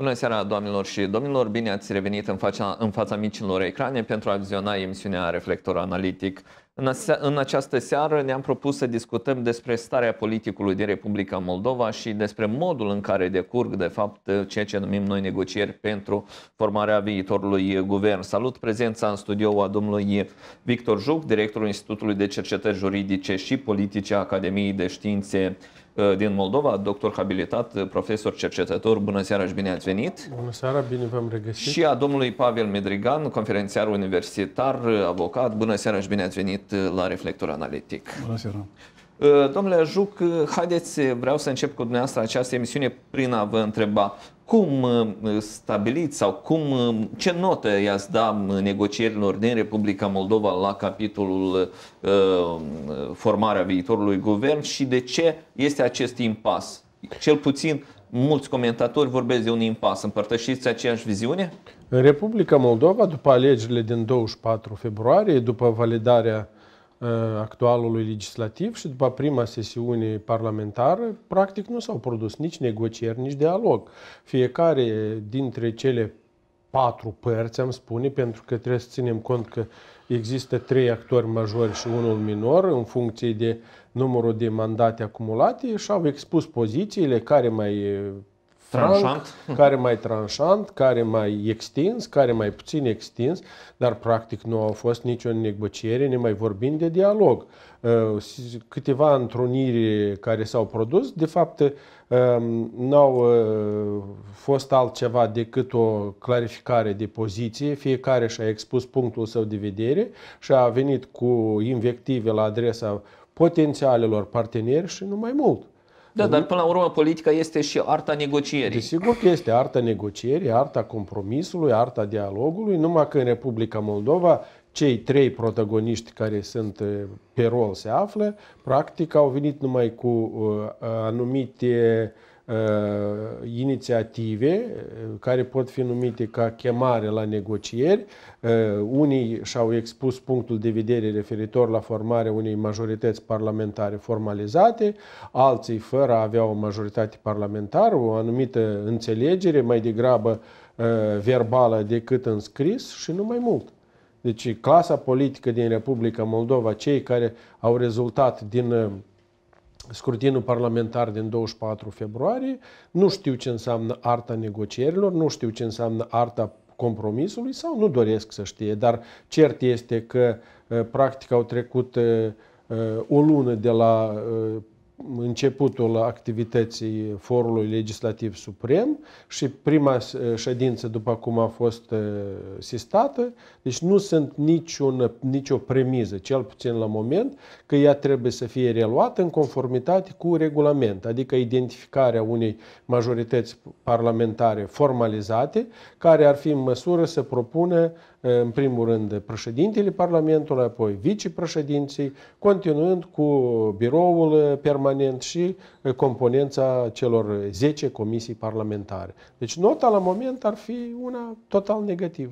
Bună seara, doamnelor și domnilor! Bine ați revenit în fața, în fața micilor ecrane pentru a viziona emisiunea Reflector Analitic. În, ase- în această seară ne-am propus să discutăm despre starea politicului din Republica Moldova și despre modul în care decurg, de fapt, ceea ce numim noi negocieri pentru formarea viitorului guvern. Salut prezența în studio a domnului Victor Juc, directorul Institutului de Cercetări Juridice și Politice a Academiei de Științe din Moldova, doctor habilitat, profesor cercetător. Bună seara și bine ați venit! Bună seara, bine v-am regăsit! Și a domnului Pavel Medrigan, conferențiar universitar, avocat. Bună seara și bine ați venit la Reflector Analitic! Bună seara! Eh, domnule Juc, eh, haideți, eh, vreau să încep cu dumneavoastră această emisiune prin a vă întreba cum stabiliți sau cum, ce notă i-ați da mm, negocierilor din Republica Moldova la capitolul uh, formarea viitorului guvern și de ce este acest impas? Cel puțin mulți comentatori vorbesc de un impas. Împărtășiți aceeași viziune? În Republica Moldova, după alegerile din 24 februarie, după validarea uh, Uh, actualului legislativ și după prima sesiune parlamentară, practic nu s-au produs nici negocieri, nici dialog. Fiecare dintre cele patru părți, am spune, pentru că trebuie să ținem cont că există trei actori majori și unul minor în funcție de numărul de mandate acumulate și au expus pozițiile care mai franc, tranșant. care mai tranșant, care mai extins, care mai puțin extins, dar practic nu au fost nicio negociere, ne mai vorbim de dialog. Uh, câteva întruniri care s-au produs, de fapt, uh, n-au uh, fost altceva decât o clarificare de poziție, fiecare și-a expus punctul său de vedere și a venit cu invective la adresa potențialelor parteneri și nu mai mult. Da, dar până la urmă politica este și arta negocierii. Desigur că este arta negocierii, arta compromisului, arta dialogului, numai că în Republica Moldova cei trei protagoniști care sunt eh, pe rol se află, practic au venit numai cu eh, anumite uh, Uh, inițiative uh, care pot fi numite ca chemare la negocieri. Uh, unii și-au expus punctul de vedere referitor la formarea unei majorități parlamentare formalizate, alții fără a avea o majoritate parlamentară, o anumită înțelegere mai degrabă verbală decât în scris și nu mai mult. Deci clasa politică din Republica Moldova, cei care au rezultat din scrutinul parlamentar din 24 februarie, nu știu ce înseamnă arta negocierilor, nu știu ce înseamnă arta compromisului sau nu doresc să știe, dar cert este că eh, practic au trecut eh, eh, o lună de la începutul activității Forului Legislativ Suprem și prima ședință, după cum a fost uh, sistată, deci nu sunt niciun, nicio premiză, cel puțin la moment, că ea trebuie să fie reluată în conformitate cu regulament, adică identificarea unei majorități parlamentare formalizate, care ar fi în măsură să propună în primul rând, președintele Parlamentului, apoi vicepreședinții, continuând cu biroul eh, permanent și eh, componența celor 10 comisii parlamentare. Deci nota la moment ar fi una total negativă.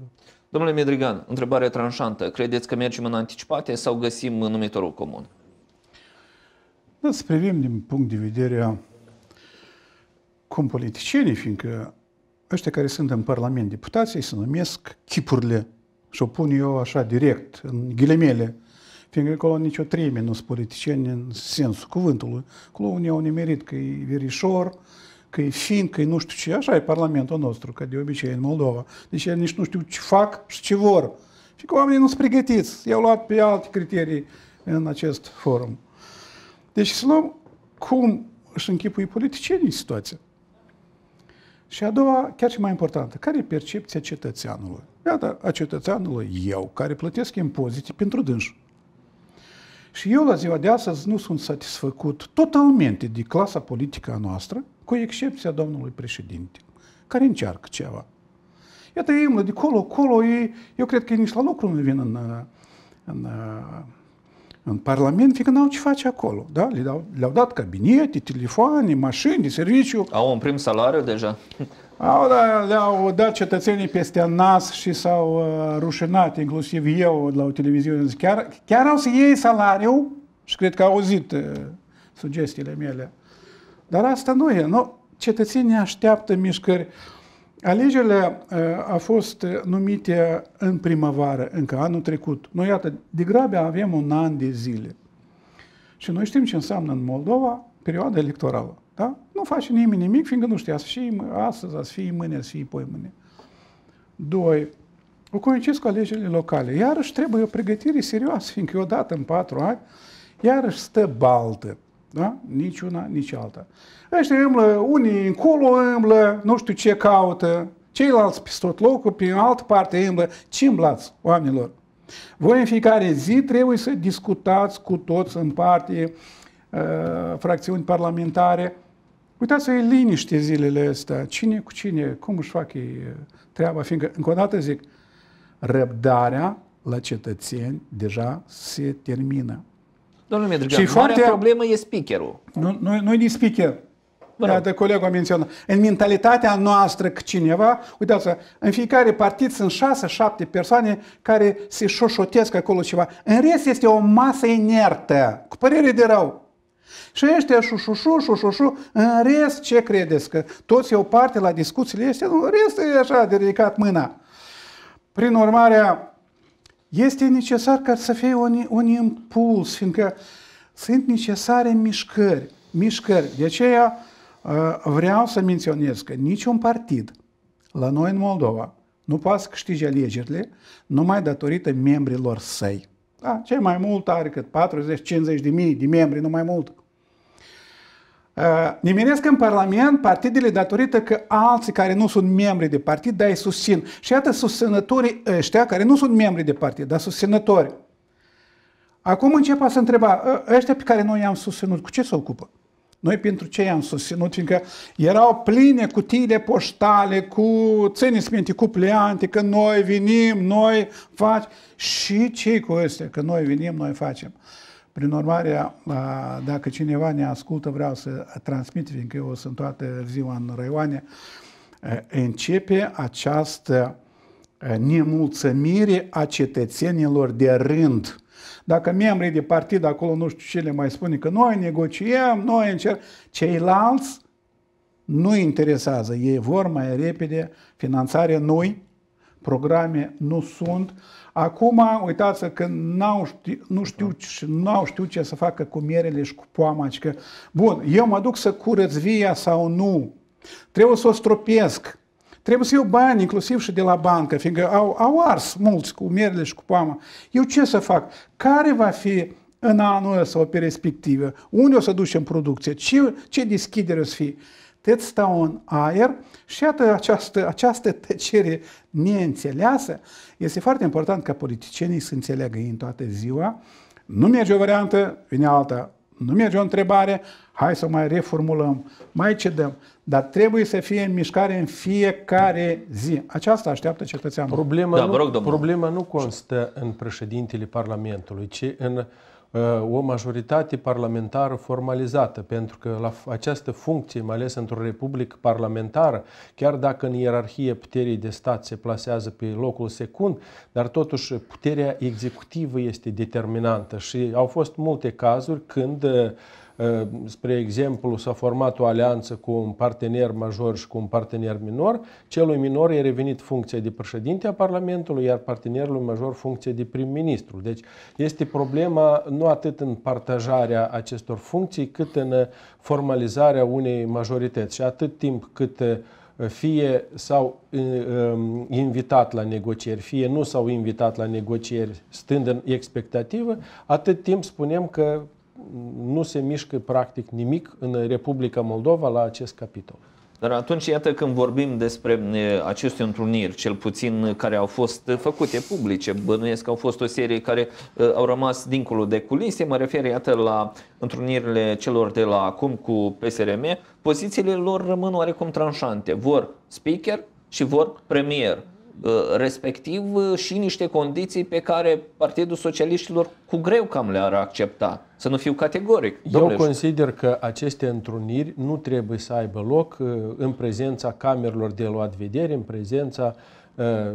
Domnule Medrigan, întrebare tranșantă. Credeți că mergem în anticipate sau găsim numitorul comun? Da, să privim din punct de vedere cum politicienii, fiindcă ăștia care sunt în Parlament deputații se numesc chipurile și o pun eu așa direct, în ghilemele, fiindcă acolo nicio treime nu politicieni în sensul cuvântului. Acolo unii au nimerit că e verișor, că e fin, că e nu știu ce. Așa e Parlamentul nostru, ca de obicei în Moldova. Deci ei nici nu știu ce fac și ce vor. Și că oamenii nu sunt pregătiți. I-au luat pe alte criterii în acest forum. Deci să luăm cum își închipui politicienii situația. Și a doua, chiar și mai importantă, care e percepția cetățeanului? Iată, a cetățeanului eu, care plătesc impozite pentru dânșul. Și eu la ziua de astăzi nu sunt satisfăcut totalmente de clasa politică a noastră, cu excepția domnului președinte, care încearcă ceva. Iată, ei umblă de colo-colo, ei, eu cred că ei nici la lucru nu vin în, în, în Parlament, fiindcă n-au ce face acolo. Da? Le-au, le-au dat cabinete, telefoane, mașini, serviciu. Au un prim salariu deja? Au, da, le-au dat cetățenii peste nas și s-au uh, rușinat, inclusiv eu la o televiziune. Chiar, chiar au să iei salariu, și cred că au auzit uh, sugestiile mele. Dar asta nu e. Nu, cetățenii așteaptă mișcări. Alegerile uh, au fost uh, numite în primăvară, încă anul trecut. Noi, iată, de grabe avem un an de zile. Și noi știm ce înseamnă în Moldova perioada electorală. Da? Nu face nimeni nimic, fiindcă nu știa să fie astăzi, să fie mâine, să fie poi mâine. Doi, o coincis cu alegerile locale. Iarăși trebuie o pregătire serioasă, fiindcă odată în patru ani, iarăși stă baltă. Da? Nici una, nici alta. Ăștia îmblă, unii încolo îmblă, nu știu ce caută, ceilalți pe tot locul, pe altă parte îmblă. Ce îmblați, oamenilor? Voi în fiecare zi trebuie să discutați cu toți în parte, uh, fracțiuni parlamentare, Uitați-vă, e liniște zilele astea. Cine cu cine, cum își fac ei uh, treaba, fiindcă, încă o dată zic, răbdarea la cetățeni deja se termină. Domnul Medrigan, foarte... problemă e speakerul. Nu, nu, nu e speaker. Iată, colegul a menționat. În mentalitatea noastră că cineva, uitați în fiecare partid sunt șase, șapte persoane care se șoșotesc acolo ceva. În rest este o masă inertă, cu părere de rău. Și ăștia șușușu, șușușu, în rest ce credeți? Că toți iau parte la discuțiile astea? În rest e așa de ridicat mâna. Prin urmare, este necesar ca să fie un, un impuls, fiindcă sunt necesare mișcări. mișcări. De aceea uh, vreau să menționez că niciun partid la noi în Moldova nu poate să câștige alegerile numai datorită membrilor săi. Da, cel mai mult are cât 40-50 de mii de membri, nu mai mult. Uh, Nimeresc în Parlament partidele datorită că alții care nu sunt membri de partid, dar îi susțin. Și iată susținătorii ăștia care nu sunt membri de partid, dar susținători. Acum începe să întreba, ă, ăștia pe care noi i-am susținut, cu ce se ocupă? Noi pentru ce i-am susținut? Fiindcă erau pline cutiile poștale cu, țineți minte, cu pleante, că noi vinim, noi facem. Și ce cu este Că noi vinim, noi facem. Prin urmare, dacă cineva ne ascultă, vreau să transmit, fiindcă eu sunt toată ziua în Răioane, începe această nemulțumire a cetățenilor de rând dacă membrii de partid acolo nu știu ce le mai spune, că noi negociem, noi încercăm, ceilalți nu interesează. Ei vor mai repede finanțare noi, programe nu sunt. Acum, uitați că n-au știu, nu știu, n-au știu ce să facă cu mierele și cu poama. Că, bun, eu mă duc să curăț via sau nu. Trebuie să o stropesc. Trebuie să iau bani, inclusiv și de la bancă, fiindcă au, au ars mulți cu merele și cu pama. Eu ce să fac? Care va fi în anul ăsta o perspectivă? Unde o să ducem producție? Ce, ce deschidere o să fie? Tăți deci stau în aer și iată această, această tăcere neînțeleasă. Este foarte important ca politicienii să înțeleagă ei în toată ziua. Nu merge o variantă, vine alta nu merge o întrebare, hai să mai reformulăm, mai cedăm. Dar trebuie să fie în mișcare în fiecare zi. Aceasta așteaptă cetățeanul. Problema, da, nu, rog, problema nu constă în președintele Parlamentului, ci în Uh, o majoritate parlamentară formalizată, pentru că la această funcție, mai ales într-o republică parlamentară, chiar dacă în ierarhie puterii de stat se plasează pe locul secund, dar totuși puterea executivă este determinantă și au fost multe cazuri când uh, Uh, spre exemplu, s-a format o alianță cu un partener major și cu un partener minor, celui minor i-a revenit funcția de președinte a Parlamentului, iar partenerului major funcția de prim-ministru. Deci este problema nu atât în partajarea acestor funcții, cât în uh, formalizarea unei majorități. Și atât timp cât uh, fie s-au um, invitat la negocieri, fie nu s-au invitat la negocieri stând în expectativă, atât timp spunem că nu se mișcă practic nimic în Republica Moldova la acest capitol. Dar atunci, iată, când vorbim despre aceste întruniri, cel puțin care au fost făcute publice, bănuiesc că au fost o serie care au rămas dincolo de culise, mă refer, iată, la întrunirile celor de la acum cu PSRM, pozițiile lor rămân oarecum tranșante. Vor speaker și vor premier. Uh, respectiv uh, și niște condiții pe care Partidul Socialiștilor cu greu cam le-ar accepta. Să nu fiu categoric. Eu Domnule, consider că aceste întruniri nu trebuie să aibă loc uh, în prezența camerelor de luat vedere, în prezența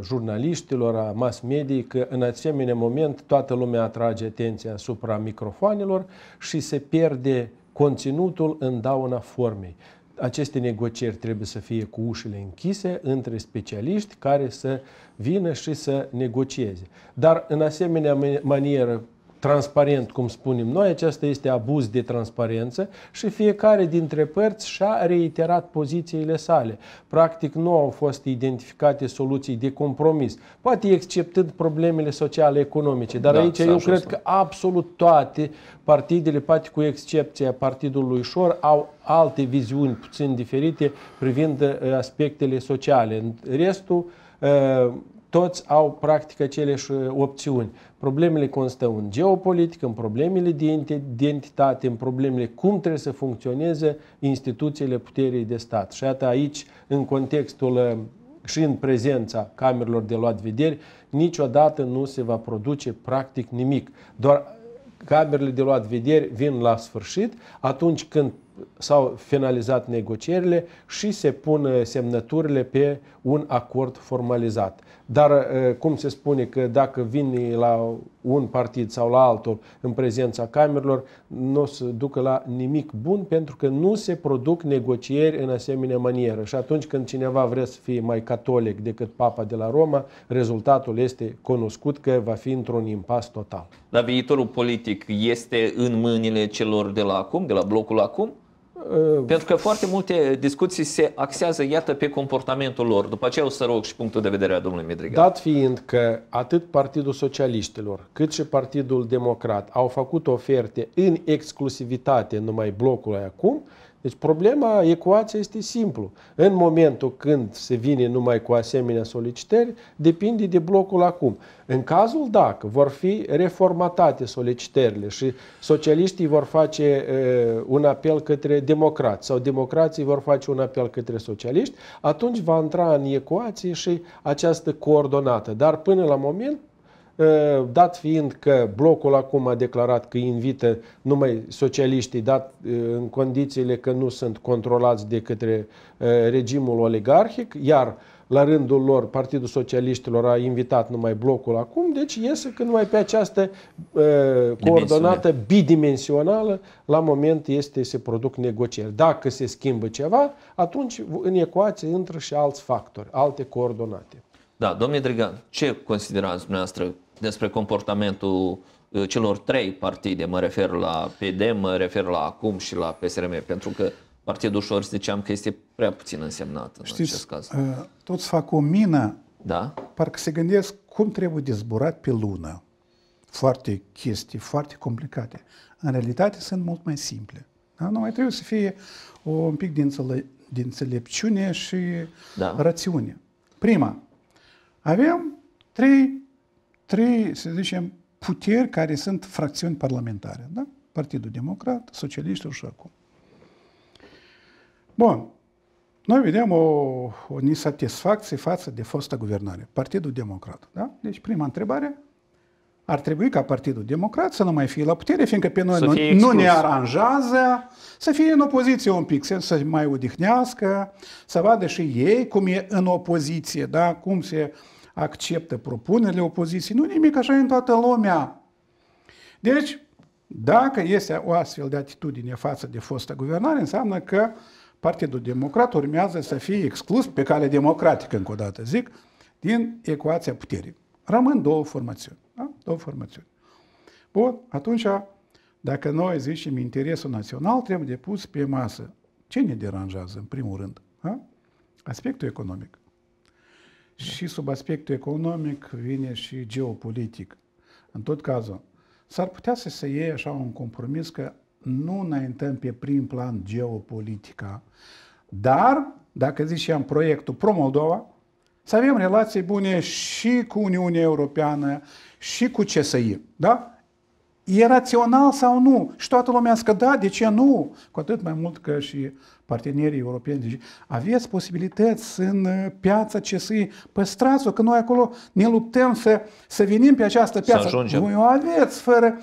jurnaliștilor, a mass media, că în asemenea moment toată lumea atrage atenția asupra microfoanelor și se pierde conținutul în dauna formei aceste negocieri trebuie să fie cu ușile închise între specialiști care să vină și să negocieze. Dar în asemenea manieră transparent, cum spunem noi, acesta este abuz de transparență și fiecare dintre părți și-a reiterat pozițiile sale. Practic nu au fost identificate soluții de compromis, poate exceptând problemele sociale economice, dar da, aici eu cred că absolut toate partidele, poate cu excepția partidului Șor, au alte viziuni puțin diferite privind uh, aspectele sociale. Restul uh, toți au practic aceleași uh, opțiuni. Problemele constă în geopolitică, în problemele de identitate, în problemele cum trebuie să funcționeze instituțiile puterii de stat. Și atât aici, în contextul uh, și în prezența camerelor de luat vederi, niciodată nu se va produce practic nimic. Doar camerele de luat vederi vin la sfârșit atunci când s-au finalizat negocierile și se pun uh, semnăturile pe un acord formalizat. Dar uh, cum se spune că dacă vin la un partid sau la altul în prezența camerelor, nu o să ducă la nimic bun pentru că nu se produc negocieri în asemenea manieră. Și atunci când cineva vrea să fie mai catolic decât Papa de la Roma, rezultatul este cunoscut că va fi într-un impas total. Dar viitorul politic este în mâinile celor de la acum, de la blocul acum? Uh, Pentru că foarte multe discuții se axează, iată, pe comportamentul lor. După aceea o să rog și punctul de vedere a domnului Medrigal. Dat fiind că atât Partidul Socialiștilor cât și Partidul Democrat au făcut oferte în exclusivitate numai blocului acum, deci problema ecuației este simplu. În momentul când se vine numai cu asemenea solicitări, depinde de blocul acum. În cazul dacă vor fi reformatate solicitările și socialiștii vor face uh, un apel către democrați sau democrații vor face un apel către socialiști, atunci va intra în ecuație și această coordonată. Dar până la moment Eh, dat fiind că blocul acum a declarat că invită numai socialiștii, dat eh, în condițiile că nu sunt controlați de către eh, regimul oligarhic, iar la rândul lor Partidul Socialiștilor a invitat numai blocul acum, deci iese că numai pe această coordonată bidimensională la moment este se produc negocieri. Dacă se schimbă ceva, atunci în ecuație intră și alți factori, alte coordonate. Da, domnule Drăgan, ce considerați dumneavoastră despre comportamentul uh, celor trei partide, mă refer la PD, mă refer la acum și la PSRM, pentru că Partidul ușor ziceam că este prea puțin însemnat în Știți, acest caz. Uh, toți fac o mină, da? parcă se gândesc cum trebuie de zburat pe lună. Foarte chestii, foarte complicate. În realitate sunt mult mai simple. Da? Nu mai trebuie să fie o, un pic din, înțele- de înțelepciune și da. rațiune. Prima, avem trei trei, să zicem, puteri care sunt fracțiuni parlamentare. Da? Partidul Democrat, Socialiștii și acum. Bun. Noi vedem o, o nesatisfacție față de fosta guvernare, Partidul Democrat. Da? Deci, prima întrebare, ar trebui ca Partidul Democrat să nu mai fie la putere, fiindcă pe noi nu, nu ne aranjează, să fie în opoziție un pic, să mai odihnească, să vadă și ei cum e în opoziție, da? cum se uh, acceptă propunerile opoziției, nu nimic, așa în toată lumea. Deci, dacă este o astfel de atitudine față de fosta guvernare, înseamnă că Partidul Democrat urmează să fie exclus pe cale democratică, încă o dată zic, din ecuația puterii. Rămân două formațiuni. Da? Două formațiuni. Bun, atunci, dacă noi zicem interesul național, trebuie depus pe masă. Ce ne deranjează, în primul rând? Da? Aspectul economic. Și sub aspectul economic vine și geopolitic. În tot cazul, s-ar putea să se iei așa un compromis că nu înaintăm pe prim plan geopolitica, dar, dacă zici am proiectul Pro-Moldova, să avem relații bune și cu Uniunea Europeană și cu CSI. Da? E rațional sau nu? Și toată lumea zice, da, de ce nu? Cu atât mai mult că și partenerii europeni. Deci aveți posibilități în uh, piața ce să păstrați-o, că noi acolo ne luptăm să, să venim pe această piață. Voi o aveți fără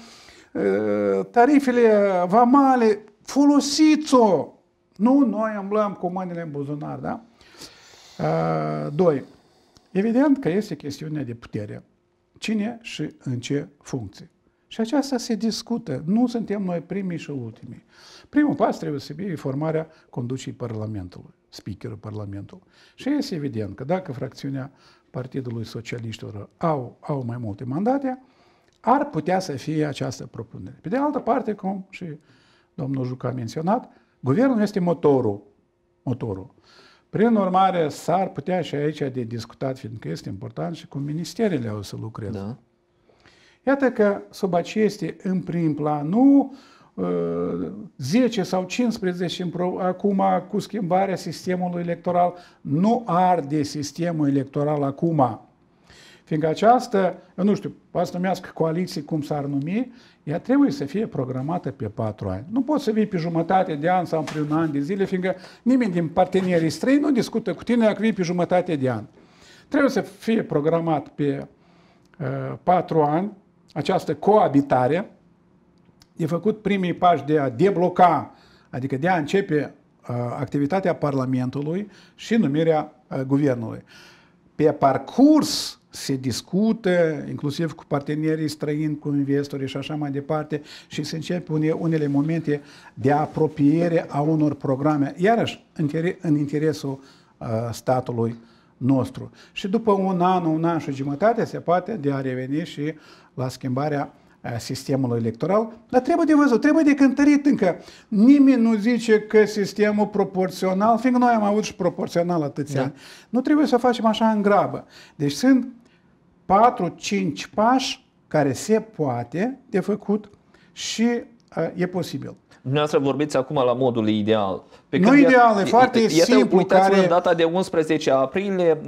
uh, tarifele vamale, folosiți-o! Nu noi umblăm cu mâinile în buzunar, da? A, uh, doi, evident că este chestiunea de putere. Cine și în ce funcție? Și aceasta se discută. Nu suntem noi primii și ultimii. Primul pas trebuie să fie formarea conducii Parlamentului, speakerul Parlamentului. Și este evident că dacă fracțiunea Partidului Socialiștilor au, au mai multe mandate, ar putea să fie această propunere. Pe de altă parte, cum și domnul Juca a menționat, guvernul este motorul. motorul. Prin urmare, s-ar putea și aici de discutat, fiindcă este important și cu ministerele au să lucreze. Da. Iată că sub aceste, în prim planu, nu 10 ă, sau 15 acum cu schimbarea sistemului electoral, nu arde sistemul electoral acum. Fiindcă această, eu nu știu, poate să numească coaliții cum s-ar numi, ea trebuie să fie programată pe patru ani. Nu poți să vii pe jumătate de an sau pe un an de zile, fiindcă nimeni din partenerii străini nu discută cu tine dacă vii pe jumătate de an. Trebuie să fie programat pe uh, patru ani, această coabitare, e făcut primii pași de a debloca, adică de a începe uh, activitatea Parlamentului și numirea uh, Guvernului. Pe parcurs se discută, inclusiv cu partenerii străini, cu investori și așa mai departe, și se încep unele momente de apropiere a unor programe, iarăși în interesul uh, statului nostru. Și după un an, un an și jumătate se poate de a reveni și la schimbarea eh, sistemului electoral, dar trebuie de văzut, trebuie de cântărit încă. Nimeni nu zice că sistemul proporțional, fiindcă noi am avut și proporțional atâția da. ani, nu trebuie să facem așa în grabă. Deci sunt 4-5 pași care se poate de făcut și eh, e posibil. Dumneavoastră vorbiți acum la modul ideal. Pe nu ideal, e foarte iată, simplu. Uitați-vă care... în data de 11 aprilie,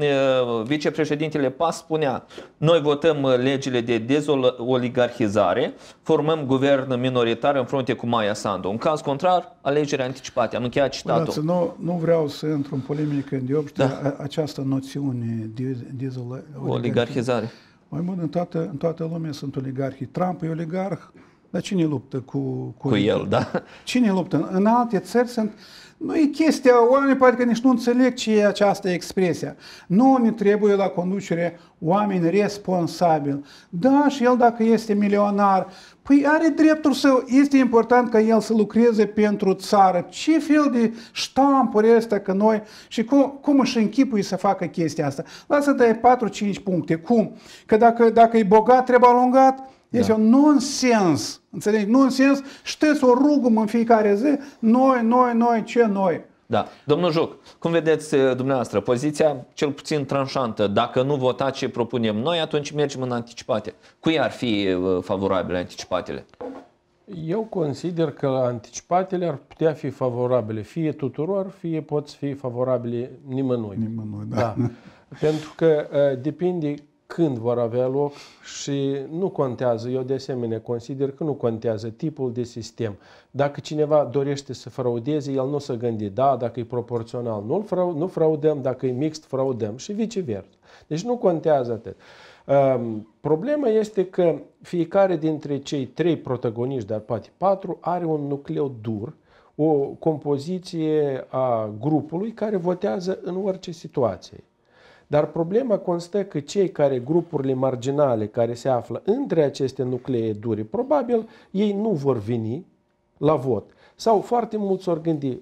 vicepreședintele PAS spunea noi votăm legile de dezoligarhizare, formăm guvern minoritar în frunte cu Maia Sandu. În caz contrar, alegeri anticipate. Am încheiat citatul. nu, nu vreau să intru în polemică în deopște da. această noțiune de dezoligarhizare. Mai mult, în toată, în toată lumea sunt oligarhii. Trump e oligarh, dar cine luptă cu, cu, cu el? Da? Cine luptă? În alte țări sunt... Nu e chestia, oamenii poate că nici nu înțeleg ce e această expresie. Nu ne trebuie la conducere oameni responsabili. Da, și el dacă este milionar, păi are dreptul său. Este important ca el să lucreze pentru țară. Ce fel de ștampuri este că noi și cum, cum își închipui să facă chestia asta? Lasă de 4-5 puncte. Cum? Că dacă, dacă e bogat, trebuie alungat? Da. Este da. un nonsens. Înțelegi? Nonsens. Știți, o rugăm în fiecare zi. Noi, noi, noi, ce noi? Da. Domnul Joc, cum vedeți uh, dumneavoastră poziția cel puțin tranșantă? Dacă nu vota ce propunem noi, atunci mergem în anticipate. Cui ar fi uh, favorabile anticipatele? Eu consider că anticipatele ar putea fi favorabile fie tuturor, fie pot fi favorabile nimănui. Nimănui, da. da. Pentru că uh, depinde când vor avea loc și nu contează. Eu de asemenea consider că nu contează tipul de sistem. Dacă cineva dorește să fraudeze, el nu se gândi, da, dacă e proporțional, nu, nu fraudăm, dacă e mixt, fraudăm și viceversa. Deci nu contează atât. Ehm, problema este că fiecare dintre cei trei protagoniști, dar poate patru, are un nucleu dur, o compoziție a grupului care votează în orice situație. Dar problema constă că cei care, grupurile marginale care se află între aceste nuclee dure, probabil ei nu vor veni la vot. Sau foarte mulți ori gândi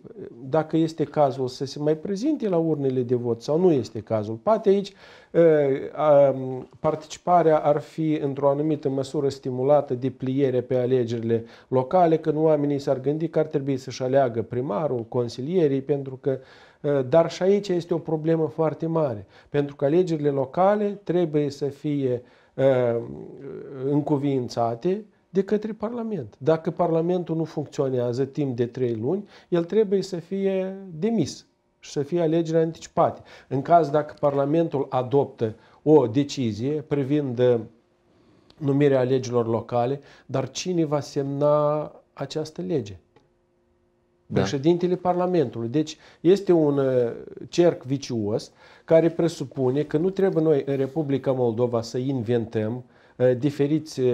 dacă este cazul să se mai prezinte la urnele de vot sau nu este cazul. Poate aici ă, participarea ar fi într-o anumită măsură stimulată de pliere pe alegerile locale, când oamenii s-ar gândi că ar trebui să-și aleagă primarul, consilierii, pentru că uh, Eh, dar și aici este o problemă foarte mare, pentru că alegerile locale trebuie să fie eh, încuvințate de către Parlament. Dacă Parlamentul nu funcționează timp de trei luni, el trebuie să fie demis și să fie alegeri anticipate. În caz dacă Parlamentul adoptă o decizie privind eh, numirea alegerilor locale, dar cine va semna această lege? da. președintele Parlamentului. Deci este un uh, cerc vicios care presupune că nu trebuie noi în Republica Moldova să inventăm uh, diferiți uh,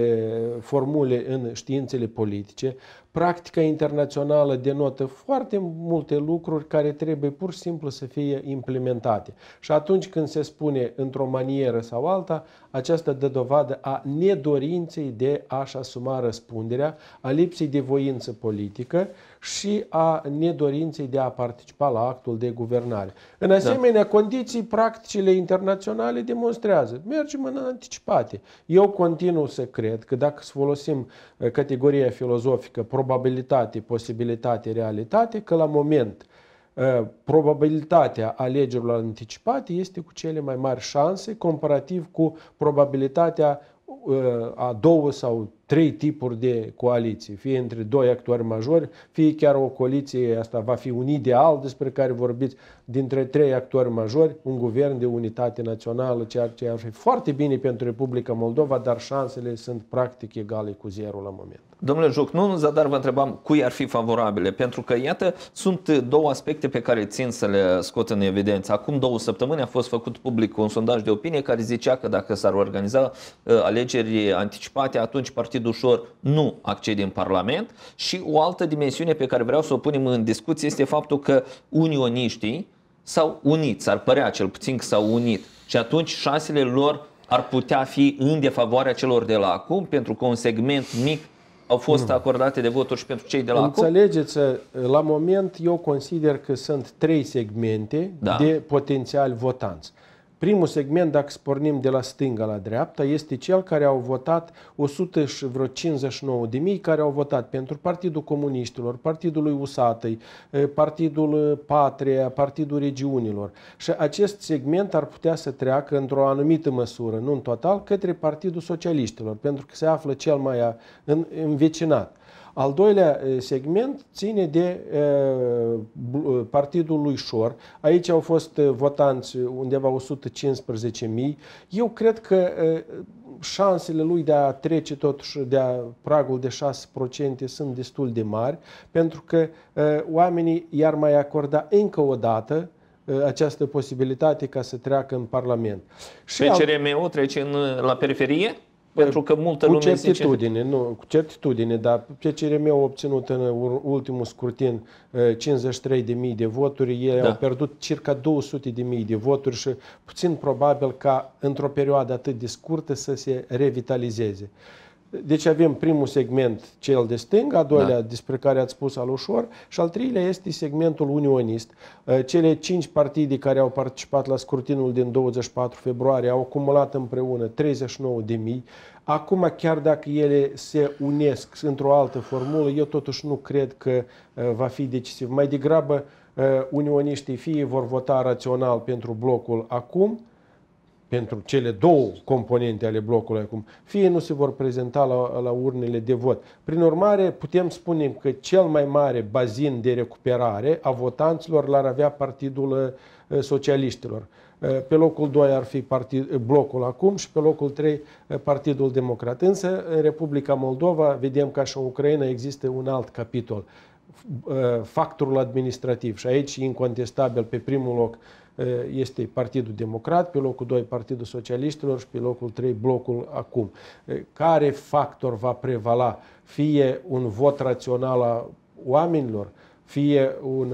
formule în științele politice practica internațională denotă foarte multe lucruri care trebuie pur și simplu să fie implementate. Și atunci când se spune într-o manieră sau alta, aceasta dă dovadă a nedorinței de a-și asuma răspunderea, a lipsei de voință politică și a nedorinței de a participa la actul de guvernare. În da. asemenea da. condiții, practicile internaționale demonstrează. Mergem în anticipate. Eu continu să cred că dacă folosim uh, categoria filozofică probabilitate, posibilitate, realitate că la moment uh, probabilitatea alegerilor anticipate este cu cele mai mari șanse comparativ cu probabilitatea uh, a două sau trei tipuri de coaliții, fie între doi actori majori, fie chiar o coaliție, asta va fi un ideal despre care vorbiți, dintre trei actori majori, un guvern de unitate națională, ceea ce ar fi foarte bine pentru Republica Moldova, dar șansele sunt practic egale cu zero la moment. Domnule Juc, nu în zadar vă întrebam cui ar fi favorabile, pentru că, iată, sunt două aspecte pe care țin să le scot în evidență. Acum două săptămâni a fost făcut public un sondaj de opinie care zicea că dacă s-ar organiza uh, alegeri anticipate, atunci partidul partid ușor nu accede în Parlament și o altă dimensiune pe care vreau să o punem în discuție este faptul că unioniștii s-au unit, s-ar părea cel puțin că s-au unit și atunci șansele lor ar putea fi în defavoarea celor de la acum pentru că un segment mic au fost mm. acordate de voturi și pentru cei de la Înțelegeți, acum? Înțelegeți, la moment eu consider că sunt trei segmente da. de potențial votanți. Primul segment, dacă spornim de la stânga la dreapta, este cel care au votat 159 de mii care au votat pentru Partidul Comuniștilor, Partidul lui Usatăi, eh, Partidul eh, Patria, Partidul Regiunilor. Și acest segment ar putea să treacă într-o anumită măsură, nu în total, către Partidul Socialiștilor, pentru că se află cel mai învecinat. Al doilea segment ține de partidul lui Șor. Aici au fost votanți undeva 115.000. Eu cred că șansele lui de a trece totuși de a, pragul de 6% sunt destul de mari, pentru că oamenii i-ar mai acorda încă o dată această posibilitate ca să treacă în Parlament. Și PCRM-ul trece în, la periferie? Pentru că multă cu lume certitudine, zice... nu, cu certitudine, dar PCRM a obținut în ultimul scrutin 53.000 uh, de voturi, ei da. au pierdut circa 200.000 de voturi și puțin probabil ca într-o perioadă atât de scurtă să se revitalizeze. Deci avem primul segment, cel de stânga, al doilea da. despre care ați spus al ușor și al treilea este segmentul unionist. Uh, cele cinci partide care au participat la scrutinul din 24 februarie au acumulat împreună 39 de mii. Acum, chiar dacă ele se unesc într-o altă formulă, eu totuși nu cred că uh, va fi decisiv. Mai degrabă, uh, unioniștii fie vor vota rațional pentru blocul acum, pentru cele două componente ale blocului acum, fie nu se vor prezenta la, la urnele de vot. Prin urmare, putem spune că cel mai mare bazin de recuperare a votanților l-ar avea Partidul uh, Socialiștilor. Uh, pe locul 2 ar fi partid, uh, blocul acum și pe locul 3 Partidul Democrat. Însă, în Republica Moldova, vedem ca și în Ucraina, există un alt capitol, factorul administrativ. Și aici, incontestabil, pe primul loc, Eh, este Partidul Democrat, pe locul 2 Partidul Socialiștilor și pe locul 3 Blocul Acum. Eh, care factor va prevala? Fie un vot rațional a oamenilor, fie un,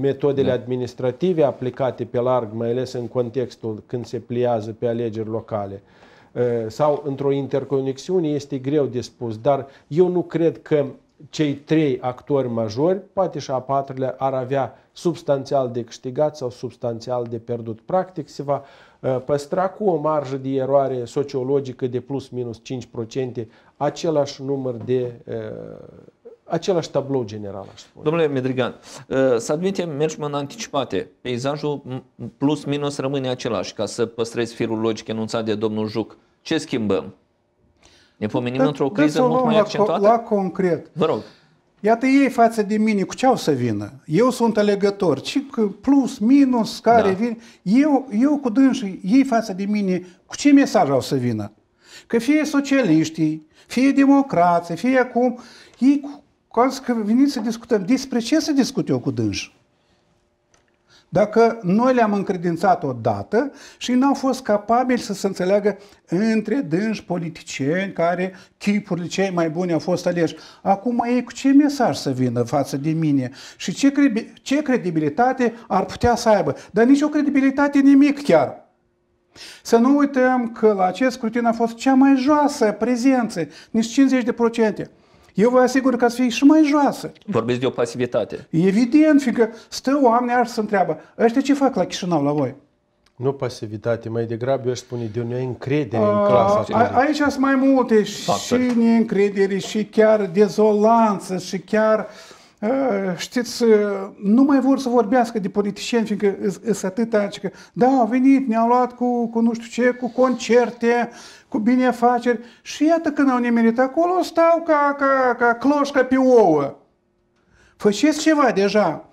metodele da. administrative aplicate pe larg, mai ales în contextul când se pliază pe alegeri locale, eh, sau într-o interconexiune, este greu de spus, dar eu nu cred că cei trei actori majori, poate și a patrulea, ar avea substanțial de câștigat sau substanțial de pierdut. Practic, se va uh, păstra cu o marjă de eroare sociologică de plus minus 5% același număr de uh, același tablou general, aș spune. Domnule Medrigan, uh, să admitem, mergem în anticipate. Peisajul plus minus rămâne același, ca să păstrezi firul logic enunțat de domnul Juc. Ce schimbăm? Ne pomenim da, într-o criză mult mai accentuată? La, la concret. Vă rog. Iată ei față de mine, cu ce au să vină? Eu sunt alegător, Ce, plus, minus, care da. vin. Eu, eu cu dânsul, ei față de mine, cu ce mesaj au să vină? Că fie socialiștii, fie democrații, fie acum, ei cu, că veniți să discutăm. Despre ce să discut eu cu dânsul? Dacă noi le-am încredințat odată și n-au fost capabili să se înțeleagă între dânși politicieni care chipurile cei mai buni au fost aleși. Acum ei cu ce mesaj să vină față de mine și ce, cre- ce credibilitate ar putea să aibă? Dar nici o credibilitate nimic chiar. Să nu uităm că la acest scrutin a fost cea mai joasă prezență, nici 50%. Eu vă asigur că ați fi și mai joasă. Vorbiți de o pasivitate. Evident, fiindcă stă oameni așa să întreabă, ăștia ce fac la Chișinău la voi? Nu pasivitate, mai degrabă eu aș spune de neîncredere ah, în clasă. a, Aici sunt mai multe și neîncredere și chiar dezolanță și chiar știți, nu mai vor să vorbească de politicieni, fiindcă sunt atâta, că da, au venit, ne-au luat cu, cu nu știu ce, cu concerte, cu binefaceri și iată când au nimerit acolo, stau ca, ca, ca cloșca pe ouă. Făceți ceva deja.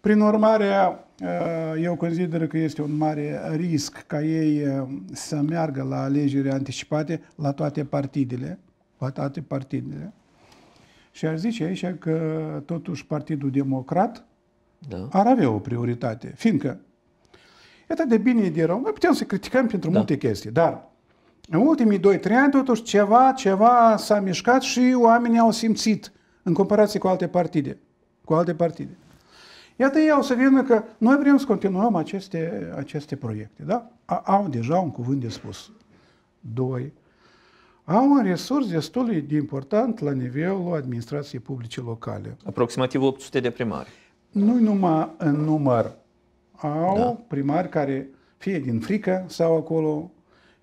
Prin urmare, uh, eu consider că este un mare risc ca ei uh, să meargă la alegeri anticipate la toate partidele, la toate partidele. Și aș zice aici că totuși Partidul Democrat da. ar avea o prioritate, fiindcă e atât de bine de rău. Noi putem să criticăm pentru da. multe chestii, dar în ultimii 2-3 ani, totuși, ceva, ceva s-a mișcat și oamenii au simțit în comparație cu alte partide. Cu alte partide. Iată ei au să vină că noi vrem să continuăm aceste, aceste proiecte, da? Au deja un cuvânt de spus. Doi, au un resurs destul de important la nivelul administrației publice locale. Aproximativ 800 de primari. Nu numai în număr. Au da. primari care, fie din frică sau acolo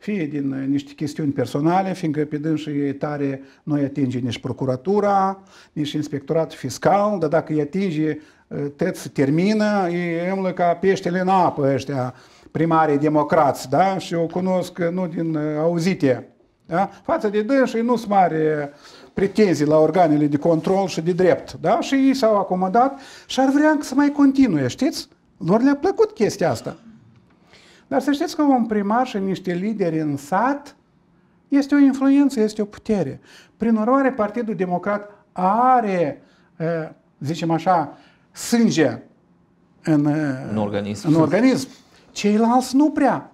fie din uh, niște chestiuni personale, fiindcă pe dânsă e tare nu atinge nici procuratura, nici inspectorat fiscal, dar dacă îi atinge, uh, tot se termină, e îmlă ca peștele în apă ăștia primarii democrați, da? Și o cunosc uh, nu din auzite. Da? Față de dânsă, nu sunt mari pretenzii la organele de control și de drept, da? Și ei s-au acomodat și ar vrea să mai continue, știți? Lor le-a plăcut chestia asta. Dar să știți că un primar și niște lideri în sat este o influență, este o putere. Prin urmare, Partidul Democrat are, eh, zicem așa, sânge în, eh, în, organism. în organism. Ceilalți nu prea.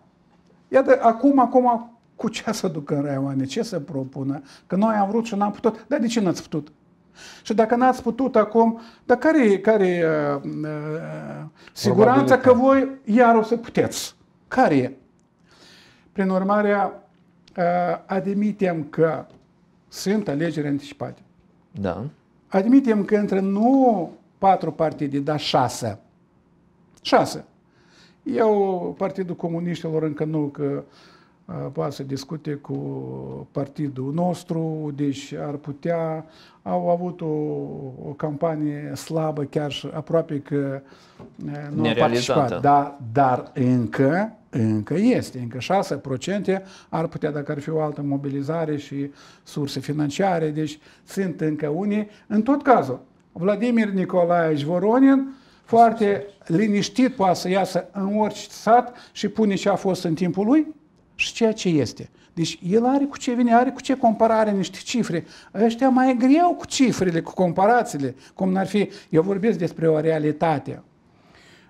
Iată, acum, acum, cu ce să ducă raioane, ce să propună? Că noi am vrut și n-am putut. Dar de ce n-ați putut? Și dacă n-ați putut acum, dar care e care, uh, uh, siguranța că voi iar o să puteți? care e. Prin urmare, admitem că sunt alegeri anticipate. Da. Admitem că între nu patru partide, dar șase. Șase. Eu, Partidul Comuniștilor, încă nu, că poate să discute cu partidul nostru, deci ar putea, au avut o, o campanie slabă chiar și aproape că nu au participat, dar, dar încă, încă este, încă 6% ar putea, dacă ar fi o altă mobilizare și surse financiare, deci sunt încă unii. În tot cazul, Vladimir Nicolaevici Voronin foarte liniștit poate să iasă în orice sat și pune ce a fost în timpul lui și ceea ce este. Deci el are cu ce vine, are cu ce comparare niște cifre. Ăștia mai greu cu cifrele, cu comparațiile, cum n-ar fi. Eu vorbesc despre o realitate.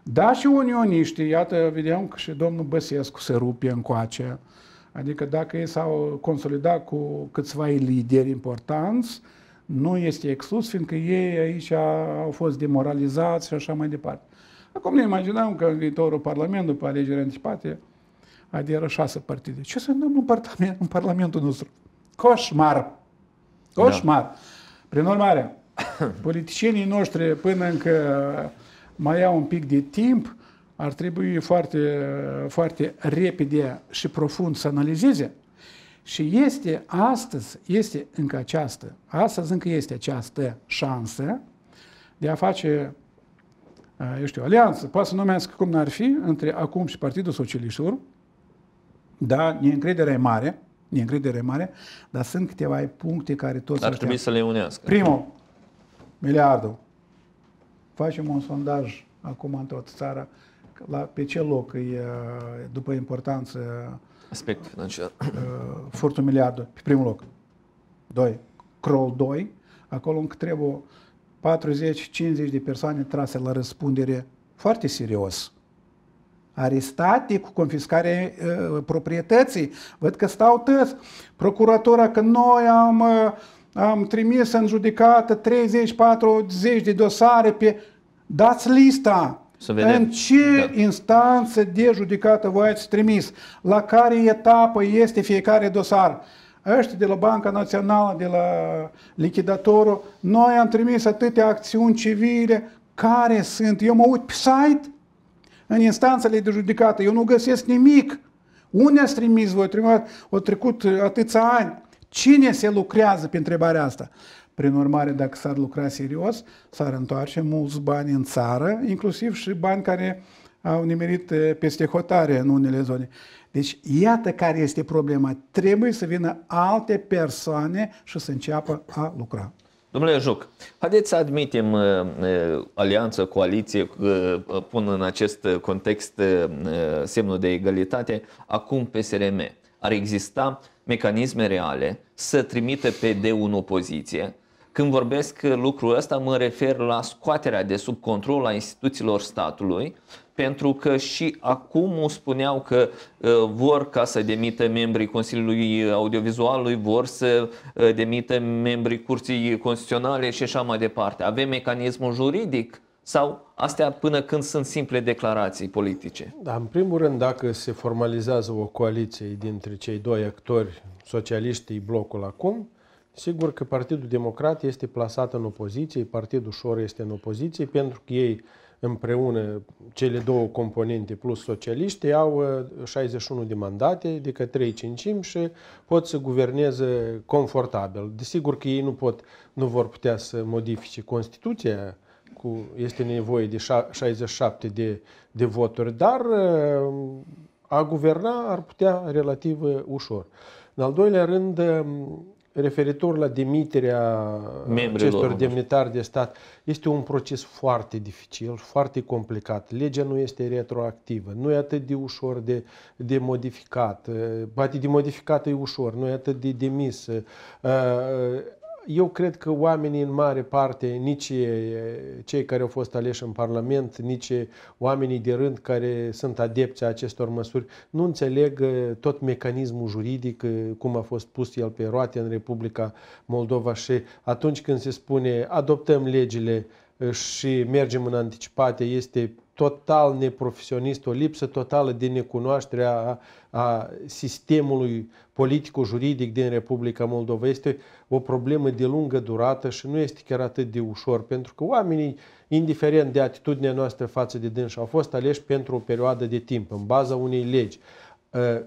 Da, și unioniștii, iată, vedeam că și domnul Băsescu se rupe coace. Adică dacă ei s-au consolidat cu câțiva lideri importanți, nu este exclus, fiindcă ei aici au fost demoralizați și așa mai departe. Acum ne imaginăm că în viitorul Parlament, după alegeri anticipate, Adică era șase partide. Ce se întâmplă în, parlament, în Parlamentul nostru? Coșmar! Da. Coșmar! Da. Prin urmare, politicienii noștri, până încă mai au un pic de timp, ar trebui foarte, foarte repede și profund să analizeze. Și este astăzi, este încă această, astăzi încă este această șansă de a face, eh, eu știu, alianță, poate să numească cum n-ar fi, între acum și Partidul Socialiștilor, da, neîncredere e mare, neîncredere mare, dar sunt câteva puncte care toți... Ar trebui să le unească. Primul, miliardul. Facem un sondaj acum în toată țara la, pe ce loc e, după importanță aspect financiar. Uh, furtul miliardul, pe primul loc. doi, Crawl 2, acolo încă trebuie 40-50 de persoane trase la răspundere foarte serios arestate cu confiscarea uh, proprietății. Văd că stau tăți. Procuratura că noi am, uh, am trimis în judecată 30-40 de dosare pe... Dați lista! Să vedem. În ce da. instanță de judecată voi ați trimis? La care etapă este fiecare dosar? ăștia de la Banca Națională, de la lichidatorul, noi am trimis atâtea acțiuni civile, care sunt, eu mă uit pe site, în instanțele de judecată. Eu nu găsesc nimic. Unde ați trimis voi? Au trecut atâția ani. Cine se lucrează pe întrebarea asta? Prin urmare, dacă s-ar lucra serios, s-ar întoarce mulți bani în țară, inclusiv și bani care au nimerit peste hotare în unele zone. Deci, iată care este problema. Trebuie să vină alte persoane și să înceapă a lucra. Domnule Juc, haideți să admitem uh, uh, alianță, coaliție, uh, pun în acest context semnul de egalitate, acum PSRM. Ar exista mecanisme reale să trimite PD în opoziție. Când vorbesc lucrul ăsta, mă refer la scoaterea de sub control a instituțiilor statului pentru că și acum spuneau că uh, vor ca să demită membrii Consiliului Audiovizualului, vor să uh, demită membrii Curții Constituționale și așa mai departe. Avem mecanismul juridic sau astea până când sunt simple declarații politice? Da, în primul rând, dacă se formalizează o coaliție dintre cei doi actori, socialiștii, blocul acum, sigur că Partidul Democrat este plasat în opoziție, Partidul Șor este în opoziție, pentru că ei împreună cele două componente plus socialiști au 61 uh, de mandate, adică 3 5 și pot să guverneze confortabil. Desigur că ei nu pot, nu vor putea să modifice Constituția, cu, este nevoie de 67 de, de voturi, dar uh, a guverna ar putea relativ uh, ușor. În al doilea rând, um, referitor la demiterea acestor demnitari de stat, este un proces foarte dificil, foarte complicat. Legea nu este retroactivă, nu e atât de ușor de, de modificat, poate de modificat e ușor, nu e atât de demis. Uh, uh, eu cred că oamenii în mare parte, nici cei care au fost aleși în Parlament, nici oamenii de rând care sunt adepți a acestor măsuri, nu înțeleg tot mecanismul juridic, cum a fost pus el pe roate în Republica Moldova și atunci când se spune adoptăm legile și mergem în anticipate, este total neprofesionist, o lipsă totală de necunoaștere a, a sistemului politico-juridic din Republica Moldova. Este o problemă de lungă durată și nu este chiar atât de ușor, pentru că oamenii, indiferent de atitudinea noastră față de dâns, au fost aleși pentru o perioadă de timp, în baza unei legi. Ă,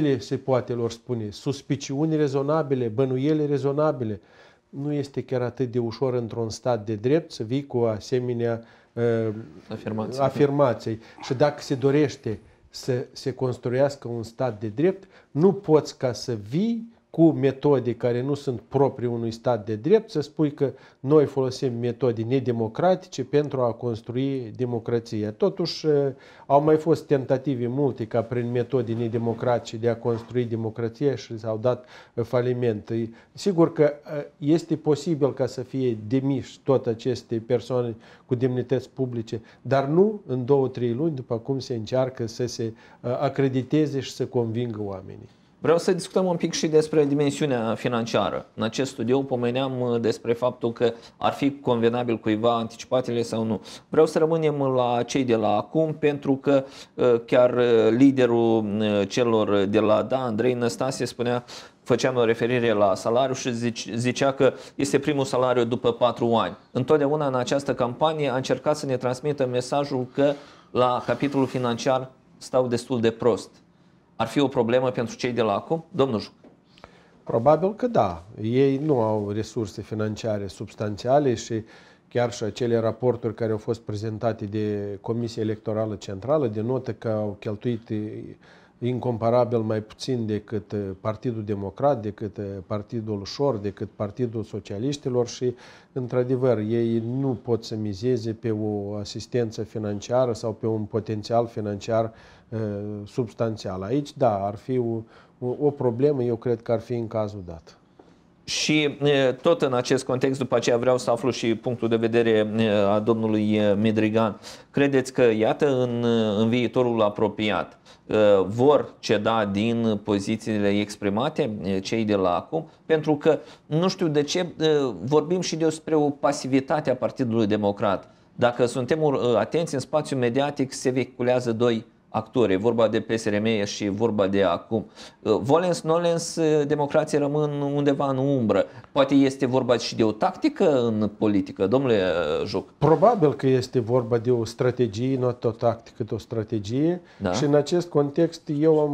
le se poate lor spune, suspiciuni rezonabile, bănuiele rezonabile, nu este chiar atât de ușor într-un stat de drept să vii cu asemenea uh, Ehm, afirmației. afirmației. Și dacă se dorește să se construiască un stat de drept, nu poți ca să vii cu metode care nu sunt proprii unui stat de drept, să spui că noi folosim metode nedemocratice pentru a construi democrație. Totuși, au mai fost tentative multe ca prin metode nedemocratice de a construi democrație și s-au dat faliment. Sigur că este posibil ca să fie demiși toate aceste persoane cu demnități publice, dar nu în două-trei luni, după cum se încearcă să se acrediteze și să convingă oamenii. Vreau să discutăm un pic și despre dimensiunea financiară. În acest studiu pomeneam uh, despre faptul că ar fi convenabil cuiva anticipatele sau nu. Vreau să rămânem la cei de la acum pentru că uh, chiar uh, liderul celor de la DA, Andrei Năstase, spunea făceam o referire la salariu și zicea că este primul salariu după patru ani. Întotdeauna în această campanie a încercat să ne transmită mesajul că la capitolul financiar stau destul de prost ar fi o problemă pentru cei de la acum, domnul Juc? Probabil că da. Ei nu au resurse financiare substanțiale și chiar și acele raporturi care au fost prezentate de Comisia Electorală Centrală denotă că au cheltuit incomparabil mai puțin decât eh, Partidul Democrat, decât eh, Partidul Șor, decât Partidul Socialiștilor și, într-adevăr, ei nu pot să mizeze pe o asistență financiară sau pe un potențial financiar eh, substanțial. Aici, da, ar fi o, o problemă, eu cred că ar fi în cazul dat. Și tot în acest context, după aceea vreau să aflu și punctul de vedere a domnului Medrigan, Credeți că, iată, în, în viitorul apropiat, vor ceda din pozițiile exprimate cei de la acum, pentru că nu știu de ce vorbim și despre o pasivitate a Partidului Democrat. Dacă suntem atenți în spațiu mediatic, se vehiculează doi actori, e vorba de PSRM și vorba de acum. Uh, Volens, nolens, uh, democrații rămân undeva în umbră. Poate este vorba și de o tactică în politică, domnule uh, Joc. Probabil că este vorba de o strategie, nu o tactică, de o strategie. Da? Și în acest context eu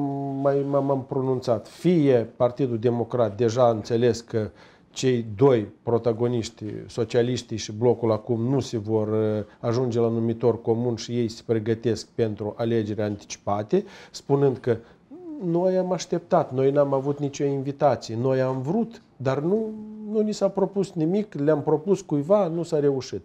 mai, m-am pronunțat. Fie Partidul Democrat deja a înțeles că uh, cei doi protagoniști, socialiștii și blocul acum, nu se vor uh, ajunge la numitor comun și ei se pregătesc pentru alegeri anticipate, spunând că noi am așteptat, noi n-am avut nicio invitație, noi am vrut, dar nu, nu ni s-a propus nimic, le-am propus cuiva, nu s-a reușit.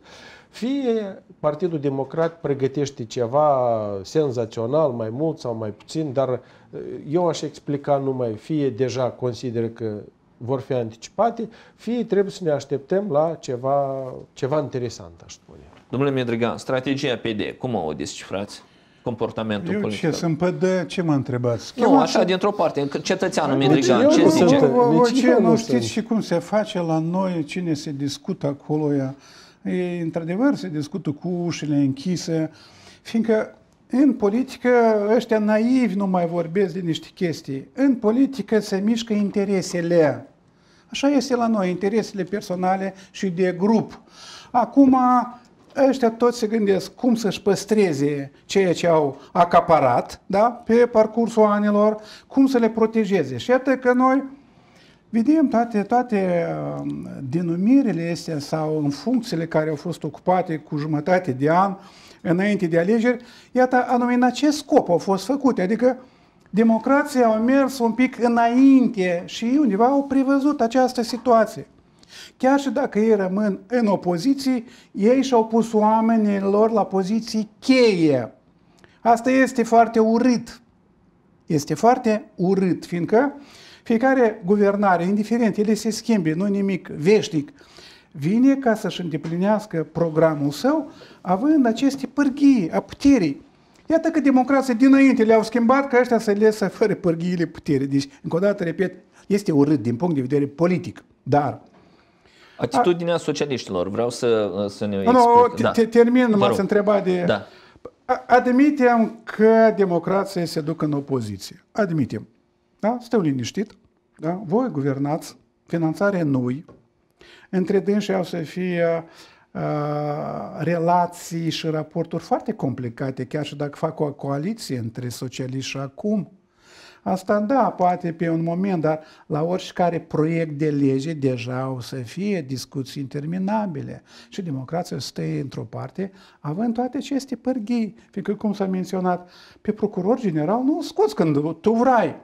Fie Partidul Democrat pregătește ceva senzațional, mai mult sau mai puțin, dar uh, eu aș explica numai, fie deja consideră că vor fi anticipate, fie trebuie să ne așteptăm la ceva, ceva interesant, aș spune. Domnule Medrigan, strategia PD, cum o descifrați? comportamentul eu politic. ce, sunt PD? Ce mă întrebați? Nu, Chiar așa, dintr-o parte, cetățeanul deci Medrigan, ce zice? Deci Orice, nu știți și cum se face la noi, cine se discută acolo, ea. într-adevăr se discută cu ușile închise, fiindcă în politică ăștia naivi nu mai vorbesc de niște chestii. În politică se mișcă interesele. Așa este la noi, interesele personale și de grup. Acum ăștia toți se gândesc cum să-și păstreze ceea ce au acaparat da? pe parcursul anilor, cum să le protejeze. Și iată că noi vedem toate, toate um, denumirile astea sau în funcțiile care au fost ocupate cu jumătate de an, uh, înainte de alegeri, iată anume în acest scop au fost făcute, adică democrația au mers un pic înainte și undeva au prevăzut această situație. Chiar și dacă ei rămân în opoziție, ei și-au pus oamenii lor la poziții cheie. Asta este foarte urât. Este foarte urât, fiindcă fiecare guvernare, indiferent, ele se schimbe, nu nimic veșnic vine ca să-și îndeplinească programul său, având aceste pârghii a puterii. Iată că democrații dinainte le-au schimbat ca ăștia să le să fără pârghiile puterii. Deci, încă o dată, repet, este urât din punct de vedere politic. Dar Atitudinea a... socialiștilor, vreau să, să ne explic. Nu, da. te, termin, m-ați întrebat de... Da. Admitem că democrația se duc în opoziție. Admitem. Da? Stau liniștit. Da? Voi guvernați, finanțarea nu între dânsi au să fie uh, relații și raporturi foarte complicate, chiar și dacă fac o coaliție între socialiști și acum. Asta da, poate pe un moment, dar la oricare proiect de lege deja o să fie discuții interminabile. Și democrația stă într-o parte, având toate aceste pârghii. Fiindcă, cum s-a menționat, pe procuror general nu scoți când tu vrei.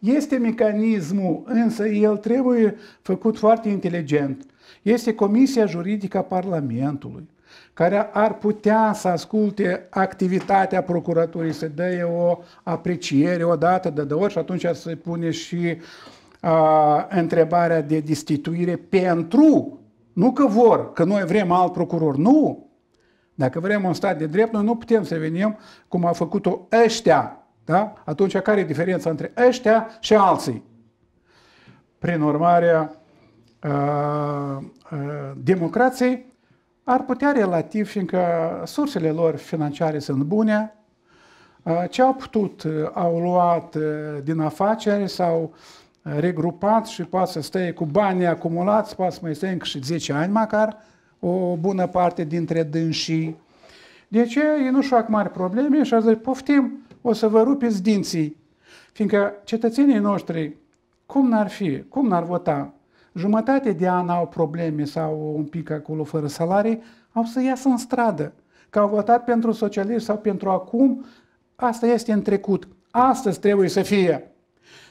Este mecanismul, însă el trebuie făcut foarte inteligent. Este Comisia Juridică a Parlamentului, care ar putea să asculte activitatea procuraturii, să dea o apreciere odată de două ori și atunci ar se pune și a, întrebarea de destituire pentru, nu că vor, că noi vrem alt procuror, nu! Dacă vrem un stat de drept, noi nu putem să venim cum a făcut-o ăștia da? Atunci, care e diferența între ăștia și alții? Prin urmare, democrații ar putea relativ, fiindcă sursele lor financiare sunt bune, ce au putut, au luat din afaceri, sau regrupat și poate să stea cu banii acumulați, poate să mai stăie încă și 10 ani măcar, o bună parte dintre dânsii. De deci, ce ei nu-și fac mari probleme și a zis, poftim, o să vă rupeți dinții, fiindcă cetățenii noștri, cum n-ar fi, cum n-ar vota, jumătate de an au probleme sau un pic acolo fără salarii, au să iasă în stradă. Că au votat pentru socialism sau pentru acum, asta este în trecut. Astăzi trebuie să fie.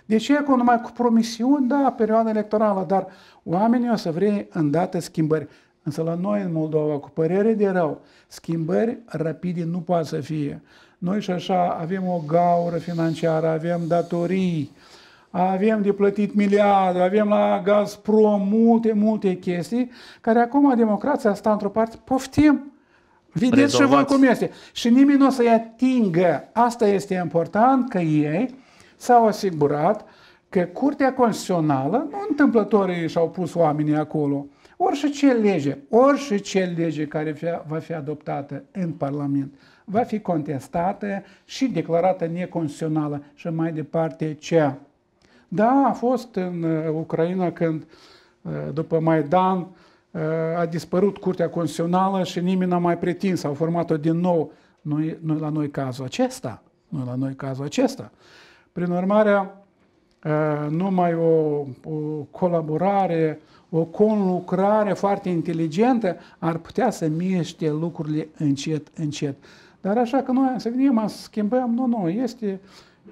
Deci acolo numai cu promisiuni, da, perioada electorală, dar oamenii o să vrea îndată schimbări. Însă la noi în Moldova, cu părere de rău, schimbări rapide nu poate să fie. Noi și așa avem o gaură financiară, avem datorii, avem de plătit miliarde, avem la Gazprom multe, multe chestii, care acum democrația asta într-o parte, poftim, vedeți Rezolvați. și voi cum este. Și nimeni nu o să-i atingă. Asta este important, că ei s-au asigurat că Curtea Constituțională, nu întâmplătorii și-au pus oamenii acolo, Orice lege, orice lege care va fi adoptată în Parlament va fi contestată și declarată neconstituțională și mai departe ce. Da, a fost în uh, Ucraina când, uh, după Maidan, uh, a dispărut Curtea Constituțională și nimeni n-a mai pretins, au format-o din nou. Nu, nu la noi cazul acesta. Nu la noi cazul acesta. Prin urmare, numai o, o colaborare, o conlucrare foarte inteligentă ar putea să miște lucrurile încet, încet. Dar așa că noi să venim, să schimbăm, nu, nu, este,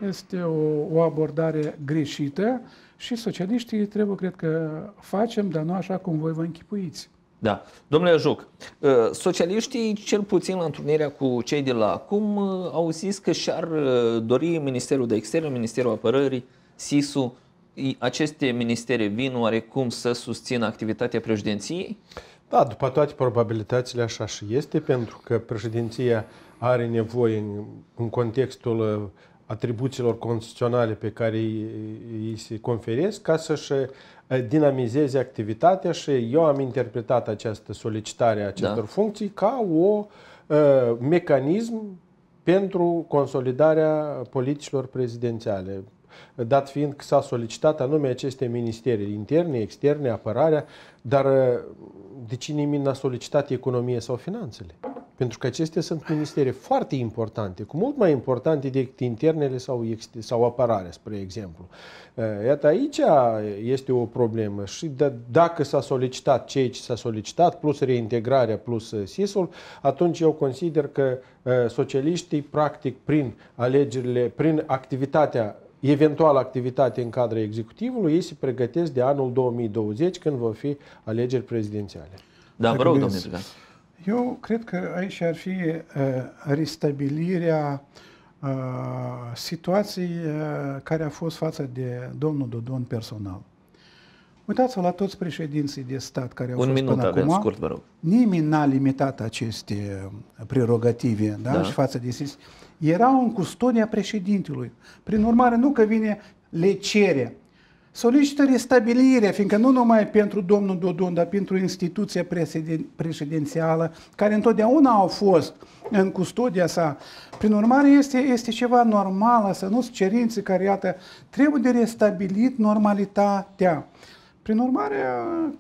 este o, o abordare greșită și socialiștii trebuie, cred că, facem, dar nu așa cum voi vă închipuiți. Da. Domnule Juc, ă, socialiștii, cel puțin la întrunirea cu cei de la acum, ă, au zis că și-ar ă, dori Ministerul de Externe, Ministerul Apărării, SISU, aceste ministere vin oarecum să susțină activitatea președinției? Da, după toate probabilitățile așa și este, pentru că președinția are nevoie în, în contextul uh, atribuțiilor constituționale pe care îi se conferesc ca să-și uh, dinamizeze activitatea și eu am interpretat această solicitare a da. acestor da. funcții ca o uh, mecanism pentru consolidarea politicilor prezidențiale dat fiind că s-a solicitat anume aceste ministere, interne, externe, apărarea, dar uh, de ce nimeni n-a solicitat economie sau finanțele? Pentru că acestea sunt ministere foarte importante, cu mult mai importante decât internele sau, sau apărarea, spre exemplu. Uh, iată, aici este o problemă și de, dacă s-a solicitat ceea ce s-a solicitat, plus reintegrarea, plus uh, SIS-ul, atunci eu consider că socialiștii, practic, prin alegerile, prin activitatea eventuală activitate în cadrul executivului, ei se pregătesc de anul 2020 când vor fi alegeri prezidențiale. Da, vă rog, domnule Dragan. Eu cred că aici ar fi uh, restabilirea uh, situației uh, care a fost față de domnul Dodon personal. Uitați-vă la toți președinții de stat care au Un fost până avem, acum. Scurt, vă rog. Nimeni n-a limitat aceste uh, prerogative da? Da. și față de sistem erau în custodia președintelui. Prin urmare, nu că vine le cere. Solicită restabilirea, fiindcă nu numai pentru domnul Dodon, dar pentru instituția președințială, care întotdeauna au fost în custodia sa. Prin urmare, este, este ceva normal, să nu sunt cerințe care, iată, trebuie de restabilit normalitatea. Prin urmare,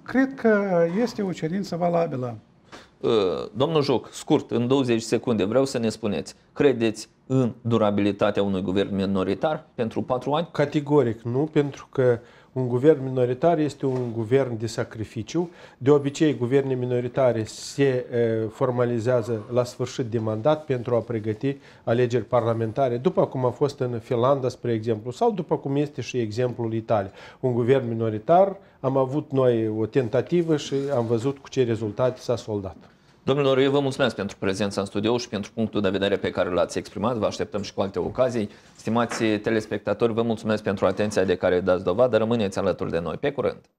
cred că este o cerință valabilă. Ă, domnul Joc, scurt, în 20 secunde, vreau să ne spuneți, credeți în durabilitatea unui guvern minoritar pentru 4 ani? Categoric nu, pentru că un guvern minoritar este un guvern de sacrificiu. De obicei, guverne minoritare se formalizează la sfârșit de mandat pentru a pregăti alegeri parlamentare, după cum a fost în Finlanda, spre exemplu, sau după cum este și exemplul Italiei. Un guvern minoritar, am avut noi o tentativă și am văzut cu ce rezultate s-a soldat. Domnilor, eu vă mulțumesc pentru prezența în studio și pentru punctul de vedere pe care l-ați exprimat. Vă așteptăm și cu alte ocazii. Stimați telespectatori, vă mulțumesc pentru atenția de care dați dovadă. Rămâneți alături de noi. Pe curând!